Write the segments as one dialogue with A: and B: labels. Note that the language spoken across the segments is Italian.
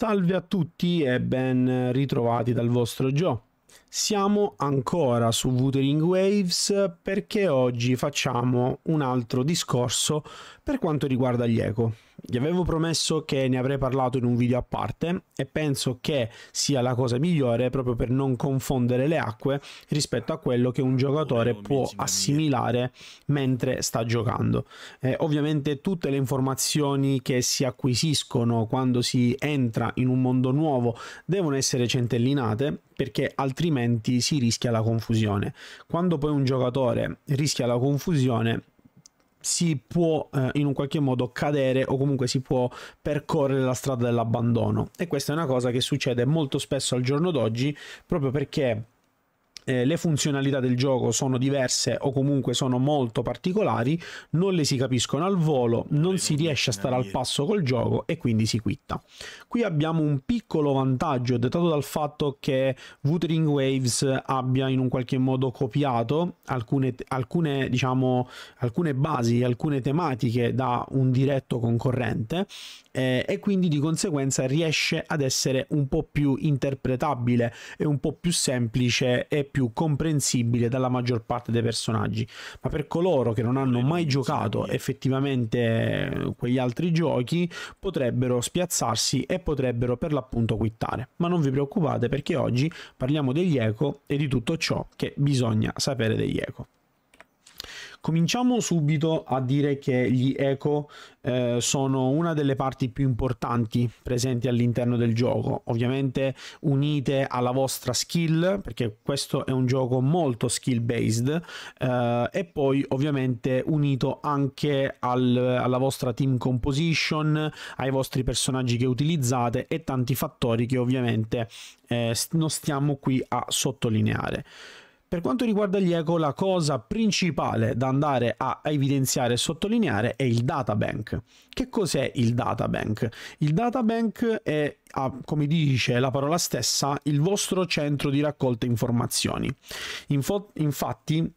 A: Salve a tutti e ben ritrovati dal vostro Gio. Siamo ancora su Wuthering Waves perché oggi facciamo un altro discorso per quanto riguarda gli eco. Vi avevo promesso che ne avrei parlato in un video a parte e penso che sia la cosa migliore proprio per non confondere le acque rispetto a quello che un giocatore può assimilare mentre sta giocando. Eh, ovviamente tutte le informazioni che si acquisiscono quando si entra in un mondo nuovo devono essere centellinate perché altrimenti si rischia la confusione. Quando poi un giocatore rischia la confusione si può eh, in un qualche modo cadere o comunque si può percorrere la strada dell'abbandono e questa è una cosa che succede molto spesso al giorno d'oggi proprio perché eh, le funzionalità del gioco sono diverse o comunque sono molto particolari, non le si capiscono al volo, non si riesce a stare al passo col gioco e quindi si quitta. Qui abbiamo un piccolo vantaggio dettato dal fatto che Wuthering Waves abbia in un qualche modo copiato alcune, alcune, diciamo, alcune basi, alcune tematiche da un diretto concorrente eh, e quindi di conseguenza riesce ad essere un po' più interpretabile e un po' più semplice e più più comprensibile dalla maggior parte dei personaggi, ma per coloro che non hanno mai giocato effettivamente eh, quegli altri giochi potrebbero spiazzarsi e potrebbero per l'appunto quittare. Ma non vi preoccupate perché oggi parliamo degli eco e di tutto ciò che bisogna sapere degli eco. Cominciamo subito a dire che gli eco eh, sono una delle parti più importanti presenti all'interno del gioco, ovviamente unite alla vostra skill, perché questo è un gioco molto skill based, eh, e poi ovviamente unito anche al, alla vostra team composition, ai vostri personaggi che utilizzate e tanti fattori che ovviamente eh, non stiamo qui a sottolineare. Per quanto riguarda gli eco, la cosa principale da andare a evidenziare e sottolineare è il databank. Che cos'è il databank? Il databank è, come dice la parola stessa, il vostro centro di raccolta informazioni. Info infatti,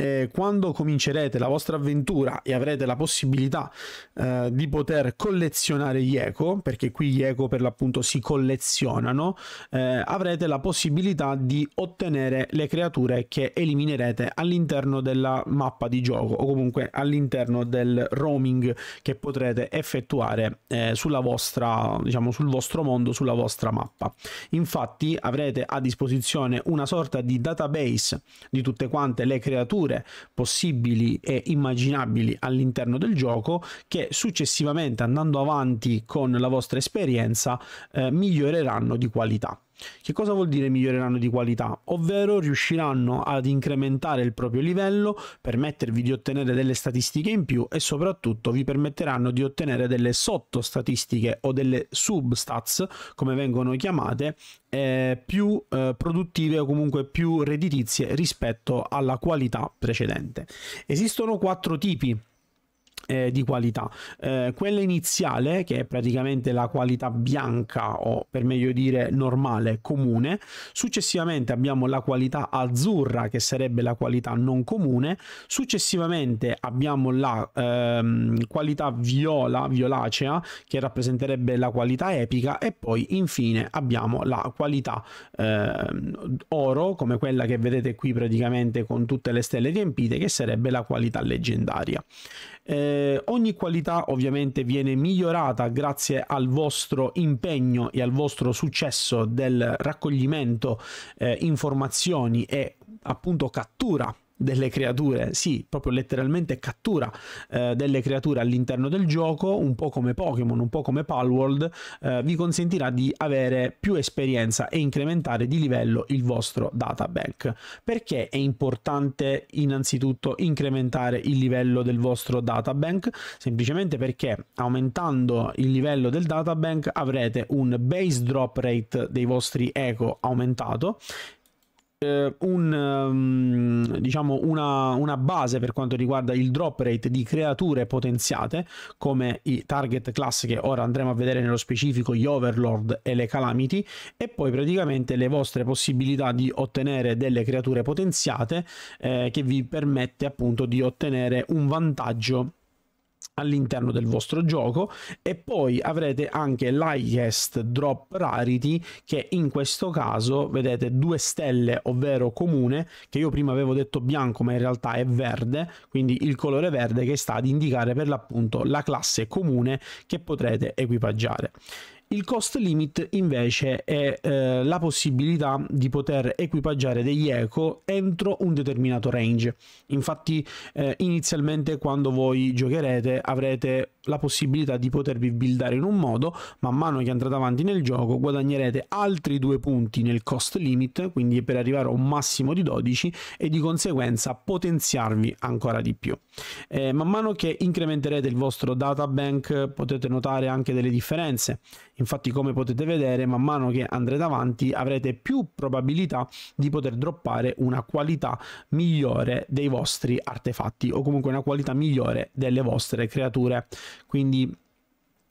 A: eh, quando comincerete la vostra avventura e avrete la possibilità eh, di poter collezionare gli eco, perché qui gli eco per l'appunto si collezionano, eh, avrete la possibilità di ottenere le creature che eliminerete all'interno della mappa di gioco o comunque all'interno del roaming che potrete effettuare eh, sulla vostra, diciamo, sul vostro mondo, sulla vostra mappa. Infatti avrete a disposizione una sorta di database di tutte quante le creature strutture possibili e immaginabili all'interno del gioco che successivamente andando avanti con la vostra esperienza eh, miglioreranno di qualità. Che cosa vuol dire miglioreranno di qualità? Ovvero riusciranno ad incrementare il proprio livello, permettervi di ottenere delle statistiche in più e soprattutto vi permetteranno di ottenere delle sottostatistiche o delle substats, come vengono chiamate, eh, più eh, produttive o comunque più redditizie rispetto alla qualità precedente. Esistono quattro tipi eh, di qualità. Eh, quella iniziale, che è praticamente la qualità bianca o per meglio dire normale, comune, successivamente abbiamo la qualità azzurra che sarebbe la qualità non comune, successivamente abbiamo la ehm, qualità viola, violacea, che rappresenterebbe la qualità epica e poi infine abbiamo la qualità ehm, oro, come quella che vedete qui praticamente con tutte le stelle riempite, che sarebbe la qualità leggendaria. Eh, ogni qualità ovviamente viene migliorata grazie al vostro impegno e al vostro successo del raccoglimento eh, informazioni e appunto cattura delle creature, sì, proprio letteralmente cattura eh, delle creature all'interno del gioco, un po' come Pokémon, un po' come Palworld, eh, vi consentirà di avere più esperienza e incrementare di livello il vostro databank. Perché è importante innanzitutto incrementare il livello del vostro databank? Semplicemente perché aumentando il livello del databank avrete un base drop rate dei vostri eco aumentato eh, un, ehm, diciamo una, una, base per quanto riguarda il drop rate di creature potenziate come i target class che ora andremo a vedere nello specifico gli overlord e le calamity e poi praticamente le vostre possibilità di ottenere delle creature potenziate eh, che vi permette appunto di ottenere un vantaggio all'interno del vostro gioco e poi avrete anche l'highest drop rarity che in questo caso vedete due stelle ovvero comune che io prima avevo detto bianco ma in realtà è verde quindi il colore verde che sta ad indicare per l'appunto la classe comune che potrete equipaggiare il cost limit invece è eh, la possibilità di poter equipaggiare degli eco entro un determinato range. Infatti eh, inizialmente quando voi giocherete avrete la possibilità di potervi buildare in un modo, man mano che andrete avanti nel gioco guadagnerete altri due punti nel cost limit, quindi per arrivare a un massimo di 12 e di conseguenza potenziarvi ancora di più. Eh, man mano che incrementerete il vostro data bank potete notare anche delle differenze, infatti come potete vedere man mano che andrete avanti avrete più probabilità di poter droppare una qualità migliore dei vostri artefatti o comunque una qualità migliore delle vostre creature quindi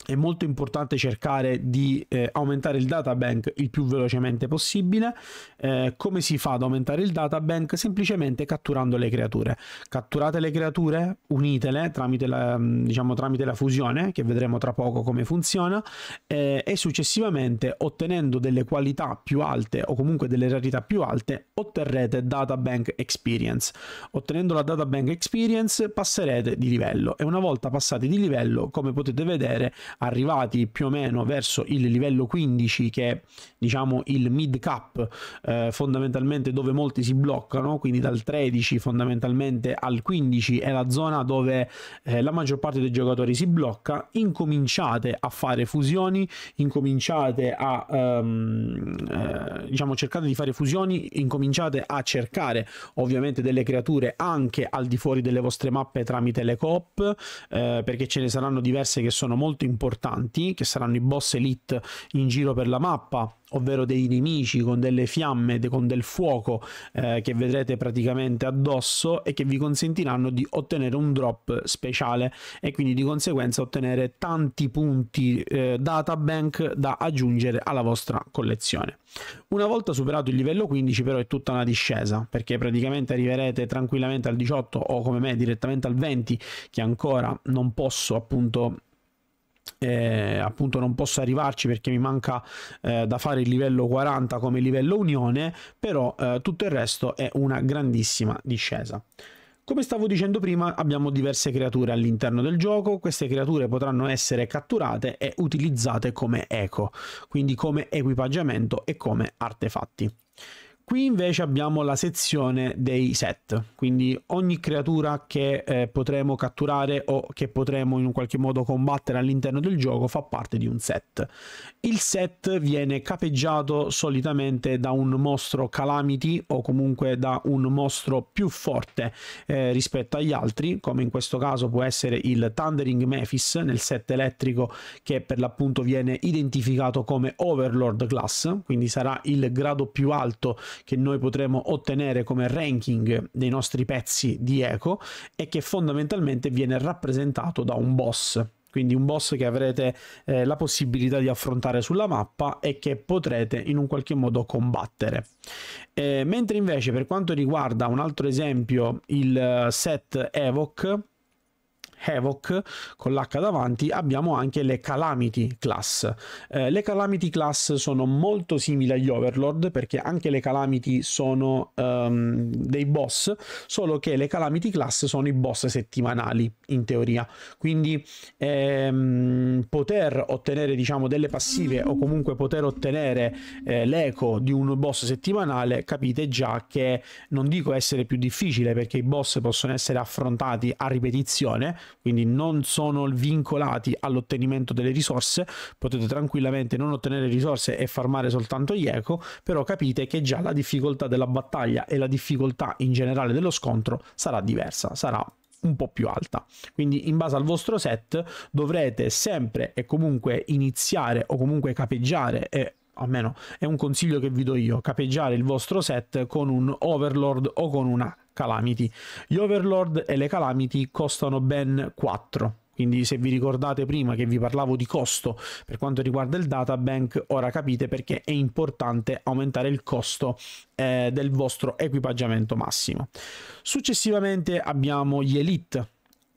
A: è molto importante cercare di eh, aumentare il databank il più velocemente possibile. Eh, come si fa ad aumentare il databank? Semplicemente catturando le creature. Catturate le creature, unitele tramite la, mm, diciamo, tramite la fusione, che vedremo tra poco come funziona, eh, e successivamente ottenendo delle qualità più alte o comunque delle rarità più alte, otterrete databank experience. Ottenendo la databank experience passerete di livello e una volta passati di livello, come potete vedere, arrivati più o meno verso il livello 15 che è diciamo il mid cap eh, fondamentalmente dove molti si bloccano quindi dal 13 fondamentalmente al 15 è la zona dove eh, la maggior parte dei giocatori si blocca incominciate a fare fusioni incominciate a um, eh, diciamo cercate di fare fusioni incominciate a cercare ovviamente delle creature anche al di fuori delle vostre mappe tramite le coop eh, perché ce ne saranno diverse che sono molto importanti importanti, che saranno i boss elite in giro per la mappa, ovvero dei nemici con delle fiamme, con del fuoco eh, che vedrete praticamente addosso e che vi consentiranno di ottenere un drop speciale e quindi di conseguenza ottenere tanti punti eh, data da aggiungere alla vostra collezione. Una volta superato il livello 15 però è tutta una discesa perché praticamente arriverete tranquillamente al 18 o come me direttamente al 20 che ancora non posso appunto eh, appunto non posso arrivarci perché mi manca eh, da fare il livello 40 come livello unione però eh, tutto il resto è una grandissima discesa come stavo dicendo prima abbiamo diverse creature all'interno del gioco, queste creature potranno essere catturate e utilizzate come eco, quindi come equipaggiamento e come artefatti. Qui invece abbiamo la sezione dei set, quindi ogni creatura che eh, potremo catturare o che potremo in un qualche modo combattere all'interno del gioco fa parte di un set. Il set viene capeggiato solitamente da un mostro calamity o comunque da un mostro più forte eh, rispetto agli altri, come in questo caso può essere il Thundering Mephis nel set elettrico che per l'appunto viene identificato come Overlord Class, quindi sarà il grado più alto che noi potremo ottenere come ranking dei nostri pezzi di eco e che fondamentalmente viene rappresentato da un boss quindi un boss che avrete eh, la possibilità di affrontare sulla mappa e che potrete in un qualche modo combattere. Eh, mentre invece per quanto riguarda un altro esempio il eh, set Evoc Havoc con l'H davanti abbiamo anche le Calamity Class. Eh, le Calamity Class sono molto simili agli Overlord perché anche le Calamity sono um, dei boss, solo che le Calamity Class sono i boss settimanali in teoria. Quindi ehm, poter ottenere diciamo delle passive o comunque poter ottenere eh, l'eco di un boss settimanale capite già che non dico essere più difficile perché i boss possono essere affrontati a ripetizione quindi non sono vincolati all'ottenimento delle risorse, potete tranquillamente non ottenere risorse e farmare soltanto gli eco, però capite che già la difficoltà della battaglia e la difficoltà in generale dello scontro sarà diversa, sarà un po' più alta. Quindi in base al vostro set dovrete sempre e comunque iniziare o comunque capeggiare e almeno è un consiglio che vi do io, capeggiare il vostro set con un overlord o con una Calamity. Gli Overlord e le Calamity costano ben 4. Quindi se vi ricordate prima che vi parlavo di costo per quanto riguarda il databank, ora capite perché è importante aumentare il costo eh, del vostro equipaggiamento massimo. Successivamente abbiamo gli Elite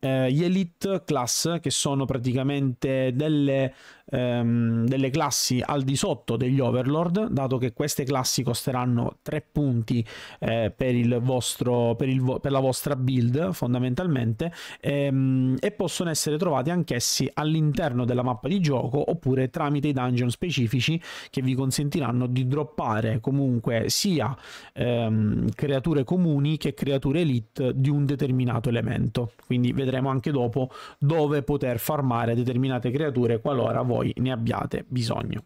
A: eh, gli Elite Class, che sono praticamente delle, ehm, delle, classi al di sotto degli Overlord, dato che queste classi costeranno 3 punti eh, per, vostro, per, vo per, la vostra build fondamentalmente, ehm, e possono essere trovati anch'essi all'interno della mappa di gioco oppure tramite i dungeon specifici che vi consentiranno di droppare comunque sia ehm, creature comuni che creature elite di un determinato elemento. Quindi vedremo vedremo anche dopo dove poter farmare determinate creature qualora voi ne abbiate bisogno.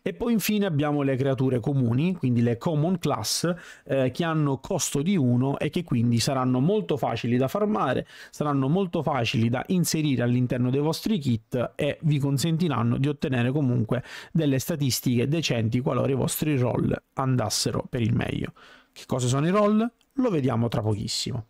A: E poi infine abbiamo le creature comuni, quindi le common class, eh, che hanno costo di 1 e che quindi saranno molto facili da farmare, saranno molto facili da inserire all'interno dei vostri kit e vi consentiranno di ottenere comunque delle statistiche decenti qualora i vostri roll andassero per il meglio. Che cosa sono i roll? Lo vediamo tra pochissimo.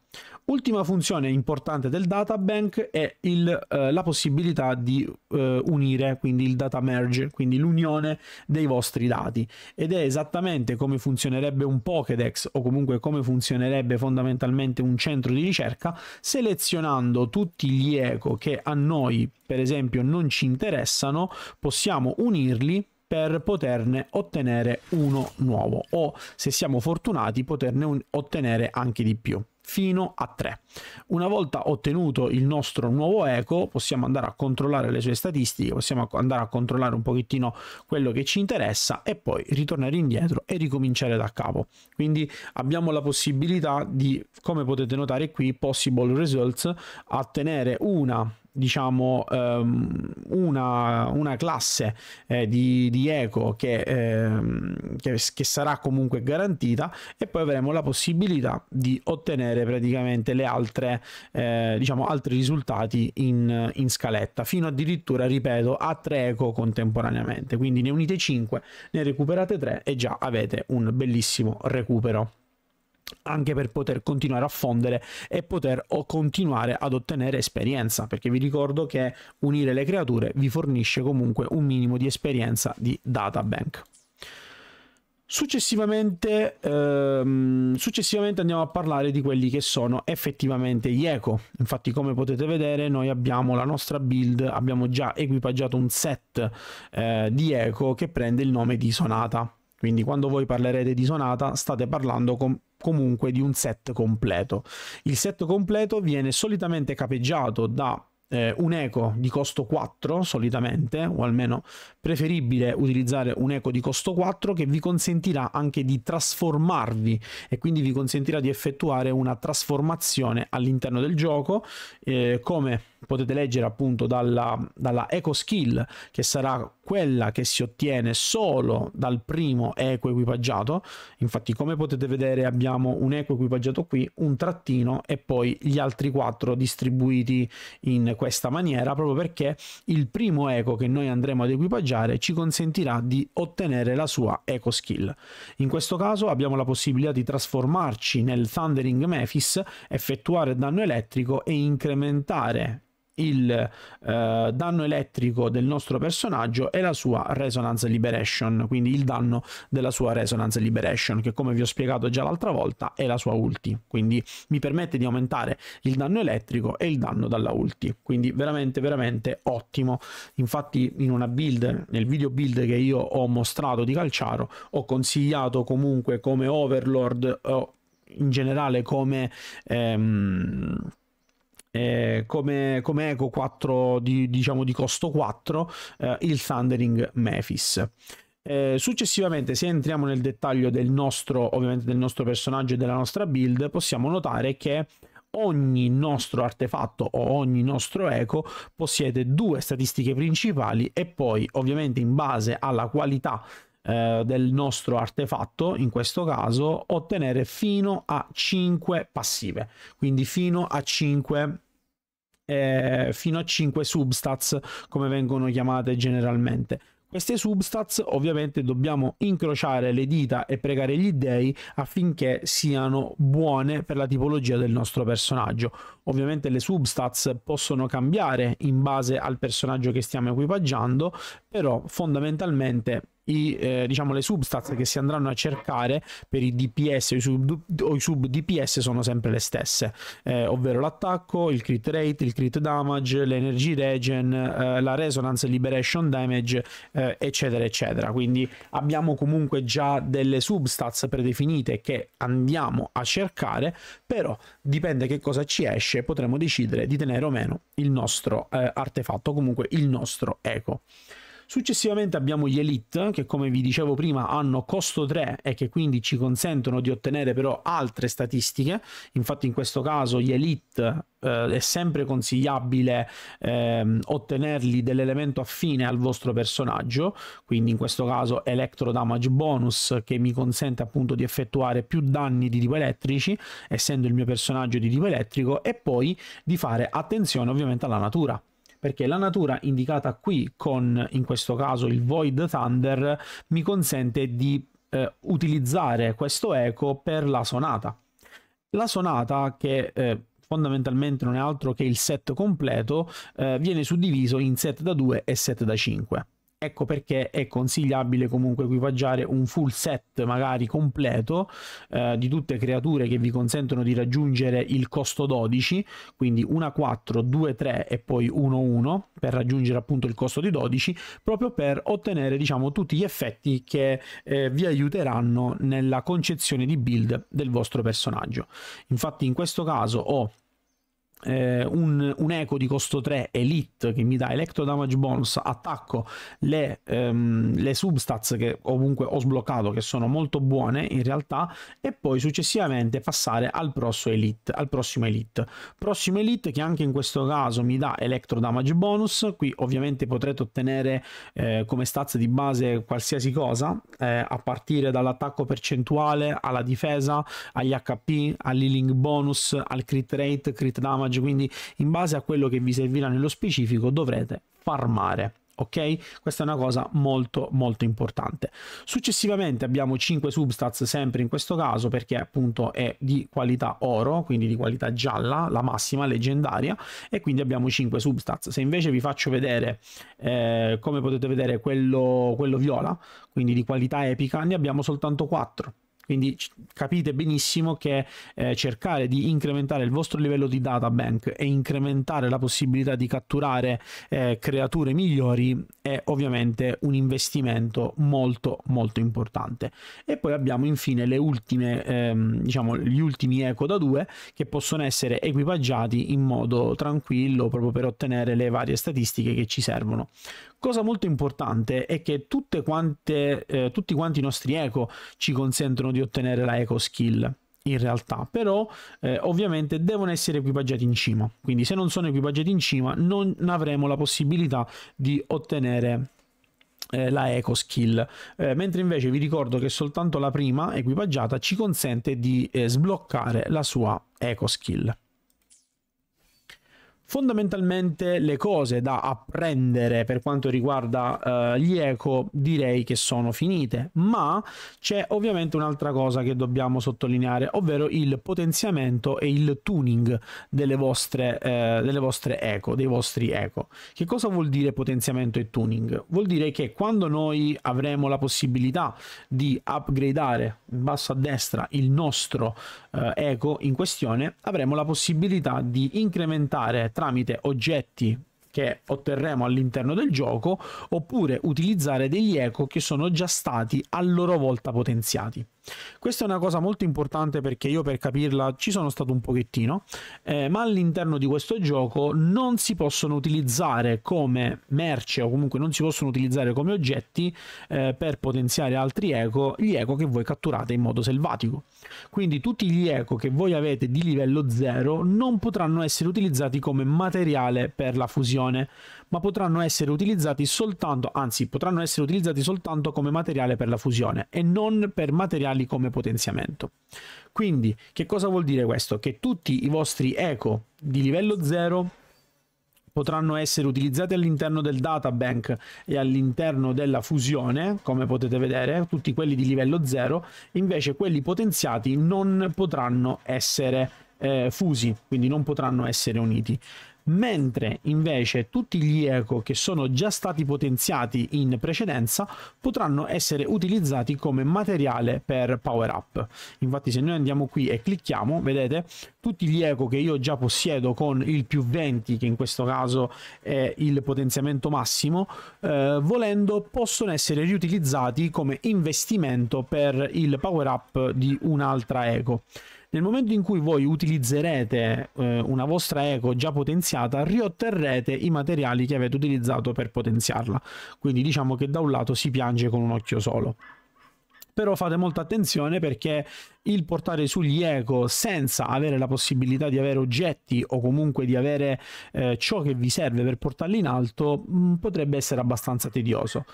A: Ultima funzione importante del databank è il, eh, la possibilità di eh, unire, quindi il data merge, quindi l'unione dei vostri dati ed è esattamente come funzionerebbe un Pokédex o comunque come funzionerebbe fondamentalmente un centro di ricerca selezionando tutti gli eco che a noi per esempio non ci interessano, possiamo unirli per poterne ottenere uno nuovo o se siamo fortunati poterne ottenere anche di più fino a 3. Una volta ottenuto il nostro nuovo eco possiamo andare a controllare le sue statistiche, possiamo andare a controllare un pochettino quello che ci interessa e poi ritornare indietro e ricominciare da capo. Quindi abbiamo la possibilità di, come potete notare qui, possible results, ottenere una diciamo um, una, una, classe eh, di, di, eco che, eh, che, che, sarà comunque garantita e poi avremo la possibilità di ottenere praticamente le altre eh, diciamo altri risultati in, in, scaletta fino addirittura ripeto a tre eco contemporaneamente quindi ne unite 5 ne recuperate 3 e già avete un bellissimo recupero anche per poter continuare a fondere e poter continuare ad ottenere esperienza perché vi ricordo che unire le creature vi fornisce comunque un minimo di esperienza di databank Successivamente, ehm, successivamente, andiamo a parlare di quelli che sono effettivamente gli eco. Infatti, come potete vedere, noi abbiamo la nostra build, abbiamo già equipaggiato un set eh, di eco che prende il nome di Sonata. Quindi quando voi parlerete di sonata state parlando com comunque di un set completo. Il set completo viene solitamente capeggiato da eh, un eco di costo 4 solitamente, o almeno preferibile utilizzare un eco di costo 4 che vi consentirà anche di trasformarvi e quindi vi consentirà di effettuare una trasformazione all'interno del gioco eh, come potete leggere appunto dalla, dalla eco skill che sarà quella che si ottiene solo dal primo eco equipaggiato. Infatti, come potete vedere, abbiamo un eco equipaggiato qui, un trattino e poi gli altri quattro distribuiti in questa maniera, proprio perché il primo eco che noi andremo ad equipaggiare ci consentirà di ottenere la sua eco skill. In questo caso abbiamo la possibilità di trasformarci nel Thundering Mephis, effettuare danno elettrico e incrementare il eh, danno elettrico del nostro personaggio e la sua resonance liberation, quindi il danno della sua resonance liberation, che come vi ho spiegato già l'altra volta è la sua ulti, quindi mi permette di aumentare il danno elettrico e il danno dalla ulti, quindi veramente veramente ottimo. Infatti in una build, nel video build che io ho mostrato di Calciaro, ho consigliato comunque come Overlord o in generale come... Ehm, eh, come, come, eco 4 di, diciamo di costo 4 eh, il Thundering Mephis. Eh, successivamente, se entriamo nel dettaglio del nostro, ovviamente del nostro personaggio e della nostra build, possiamo notare che ogni nostro artefatto o ogni nostro eco possiede due statistiche principali e poi ovviamente in base alla qualità eh, del nostro artefatto in questo caso ottenere fino a 5 passive quindi fino a 5 eh, fino a 5 substats come vengono chiamate generalmente. Queste substats ovviamente dobbiamo incrociare le dita e pregare gli dei affinché siano buone per la tipologia del nostro personaggio. Ovviamente le substats possono cambiare in base al personaggio che stiamo equipaggiando, però fondamentalmente i, eh, diciamo, le substats che si andranno a cercare per i DPS i sub, o i sub DPS sono sempre le stesse, eh, ovvero l'attacco, il crit rate, il crit damage, l'energy regen, eh, la resonance liberation damage, eh, eccetera, eccetera. Quindi abbiamo comunque già delle substats predefinite che andiamo a cercare, però dipende che cosa ci esce, potremo decidere di tenere o meno il nostro eh, artefatto, comunque il nostro eco. Successivamente abbiamo gli Elite che come vi dicevo prima hanno costo 3 e che quindi ci consentono di ottenere però altre statistiche, infatti in questo caso gli Elite eh, è sempre consigliabile eh, ottenerli dell'elemento affine al vostro personaggio, quindi in questo caso Electro Damage Bonus che mi consente appunto di effettuare più danni di tipo elettrici, essendo il mio personaggio di tipo elettrico, e poi di fare attenzione ovviamente alla natura perché la natura indicata qui con in questo caso il Void Thunder mi consente di eh, utilizzare questo eco per la sonata. La sonata che eh, fondamentalmente non è altro che il set completo eh, viene suddiviso in set da 2 e set da 5 ecco perché è consigliabile comunque equipaggiare un full set magari completo eh, di tutte creature che vi consentono di raggiungere il costo 12 quindi una 4 2 3 e poi 1 1 per raggiungere appunto il costo di 12 proprio per ottenere diciamo tutti gli effetti che eh, vi aiuteranno nella concezione di build del vostro personaggio infatti in questo caso ho eh, un, un, eco di costo 3 Elite che mi dà Electro Damage Bonus, attacco le, ehm, le substats che ovunque ho sbloccato che sono molto buone in realtà e poi successivamente passare al prossimo Elite, al prossimo Elite. Prossimo Elite che anche in questo caso mi dà Electro Damage Bonus, qui ovviamente potrete ottenere eh, come stats di base qualsiasi cosa, eh, a partire dall'attacco percentuale alla difesa, agli HP, all'healing bonus, al crit rate, crit damage personaggi, quindi in base a quello che vi servirà nello specifico dovrete farmare. Ok? Questa è una cosa molto molto importante. Successivamente abbiamo 5 substats sempre in questo caso perché appunto è di qualità oro, quindi di qualità gialla, la massima leggendaria e quindi abbiamo 5 substats. Se invece vi faccio vedere eh, come potete vedere quello, quello viola, quindi di qualità epica, ne abbiamo soltanto 4 quindi capite benissimo che eh, cercare di incrementare il vostro livello di data bank e incrementare la possibilità di catturare eh, creature migliori è ovviamente un investimento molto molto importante. E poi abbiamo infine le ultime, ehm, diciamo, gli ultimi eco da 2 che possono essere equipaggiati in modo tranquillo proprio per ottenere le varie statistiche che ci servono. Cosa molto importante è che tutte quante, eh, tutti quanti i nostri eco ci consentono di ottenere la eco skill in realtà, però eh, ovviamente devono essere equipaggiati in cima, quindi se non sono equipaggiati in cima non avremo la possibilità di ottenere eh, la eco skill, eh, mentre invece vi ricordo che soltanto la prima equipaggiata ci consente di eh, sbloccare la sua eco skill. Fondamentalmente le cose da apprendere per quanto riguarda eh, gli eco direi che sono finite, ma c'è ovviamente un'altra cosa che dobbiamo sottolineare, ovvero il potenziamento e il tuning delle vostre, eh, delle vostre eco, dei vostri eco. Che cosa vuol dire potenziamento e tuning? Vuol dire che quando noi avremo la possibilità di upgradare in basso a destra il nostro eh, eco in questione avremo la possibilità di incrementare tramite oggetti che otterremo all'interno del gioco oppure utilizzare degli eco che sono già stati a loro volta potenziati. Questa è una cosa molto importante perché io per capirla ci sono stato un pochettino, eh, ma all'interno di questo gioco non si possono utilizzare come merce o comunque non si possono utilizzare come oggetti eh, per potenziare altri eco, gli eco che voi catturate in modo selvatico. Quindi tutti gli eco che voi avete di livello 0 non potranno essere utilizzati come materiale per la fusione, ma potranno essere utilizzati soltanto, anzi, potranno essere utilizzati soltanto come materiale per la fusione e non per materiali come potenziamento. Quindi, che cosa vuol dire questo? Che tutti i vostri eco di livello 0 potranno essere utilizzati all'interno del databank e all'interno della fusione, come potete vedere, tutti quelli di livello 0, invece quelli potenziati non potranno essere eh, fusi, quindi non potranno essere uniti mentre invece tutti gli eco che sono già stati potenziati in precedenza potranno essere utilizzati come materiale per power up. Infatti se noi andiamo qui e clicchiamo, vedete, tutti gli eco che io già possiedo con il più 20, che in questo caso è il potenziamento massimo, eh, volendo possono essere riutilizzati come investimento per il power up di un'altra eco. Nel momento in cui voi utilizzerete eh, una vostra eco già potenziata, riotterrete i materiali che avete utilizzato per potenziarla. Quindi diciamo che da un lato si piange con un occhio solo però fate molta attenzione perché il portare sugli eco senza avere la possibilità di avere oggetti o comunque di avere eh, ciò che vi serve per portarli in alto mh, mm, potrebbe essere abbastanza tedioso.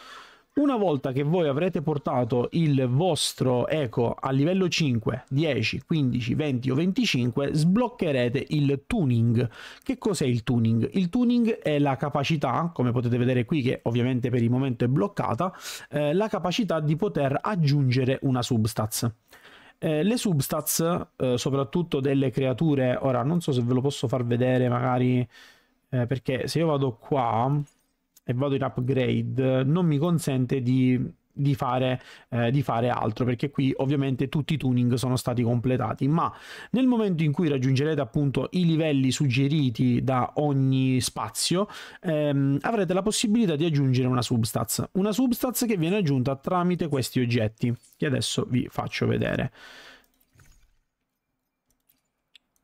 A: Una volta che voi avrete portato il vostro eco a livello 5, 10, 15, 20 o 25, sbloccherete il tuning. Che cos'è il tuning? Il tuning è la capacità, come potete vedere qui che ovviamente per il momento è bloccata, eh, la capacità di poter aggiungere una substance. Eh, le substats, eh, soprattutto delle creature, ora non so se ve lo posso far vedere magari, eh, perché se io vado qua, e vado in upgrade non mi consente di di fare, eh, di fare, altro perché qui ovviamente tutti i tuning sono stati completati ma nel momento in cui raggiungerete appunto i livelli suggeriti da ogni spazio ehm, avrete la possibilità di aggiungere una substance una substance che viene aggiunta tramite questi oggetti che adesso vi faccio vedere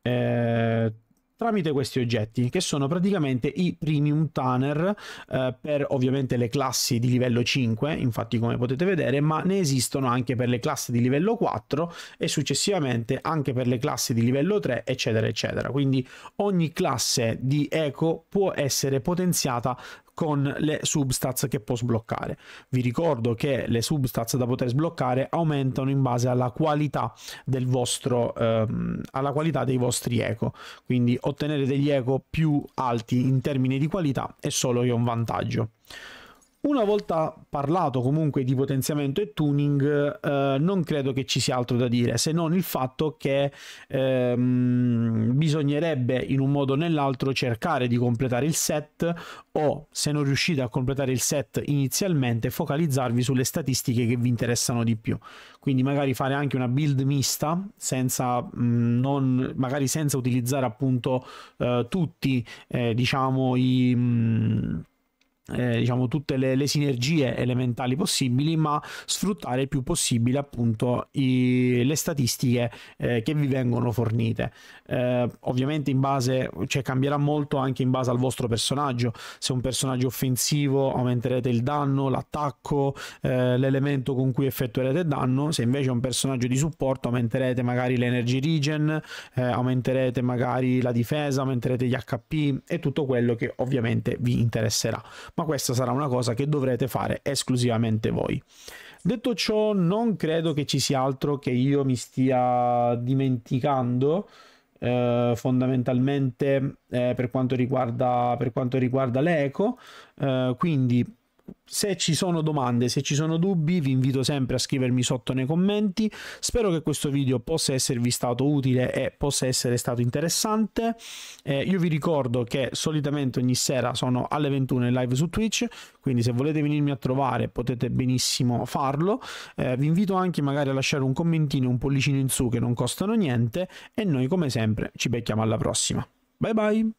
A: eh tramite questi oggetti che sono praticamente i premium tanner eh, per ovviamente le classi di livello 5 infatti come potete vedere ma ne esistono anche per le classi di livello 4 e successivamente anche per le classi di livello 3 eccetera eccetera quindi ogni classe di eco può essere potenziata con le substats che può sbloccare. Vi ricordo che le substats da poter sbloccare aumentano in base alla qualità del vostro ehm, alla qualità dei vostri eco, quindi ottenere degli eco più alti in termini di qualità è solo che un vantaggio. Una volta parlato comunque di potenziamento e tuning, eh, non credo che ci sia altro da dire se non il fatto che ehm, bisognerebbe in un modo o nell'altro cercare di completare il set o se non riuscite a completare il set inizialmente focalizzarvi sulle statistiche che vi interessano di più. Quindi magari fare anche una build mista, senza, mh, mm, non, magari senza utilizzare appunto eh, tutti eh, diciamo i... Mh, mm, eh, diciamo, tutte le, le, sinergie elementali possibili, ma sfruttare il più possibile appunto i, le statistiche eh, che vi vengono fornite. Eh, ovviamente in base, cioè cambierà molto anche in base al vostro personaggio. Se un personaggio offensivo aumenterete il danno, l'attacco, eh, l'elemento con cui effettuerete danno. Se invece è un personaggio di supporto aumenterete magari l'energy regen, eh, aumenterete magari la difesa, aumenterete gli HP e tutto quello che ovviamente vi interesserà ma questa sarà una cosa che dovrete fare esclusivamente voi. Detto ciò, non credo che ci sia altro che io mi stia dimenticando. Eh, fondamentalmente eh, per, quanto riguarda, per quanto riguarda le eh, quindi se ci sono domande, se ci sono dubbi, vi invito sempre a scrivermi sotto nei commenti. Spero che questo video possa esservi stato utile e possa essere stato interessante. Eh, io vi ricordo che solitamente ogni sera sono alle 21 in live su Twitch, quindi se volete venirmi a trovare potete benissimo farlo. Eh, vi invito anche magari a lasciare un commentino, un pollicino in su che non costano niente e noi come sempre ci becchiamo alla prossima. Bye bye!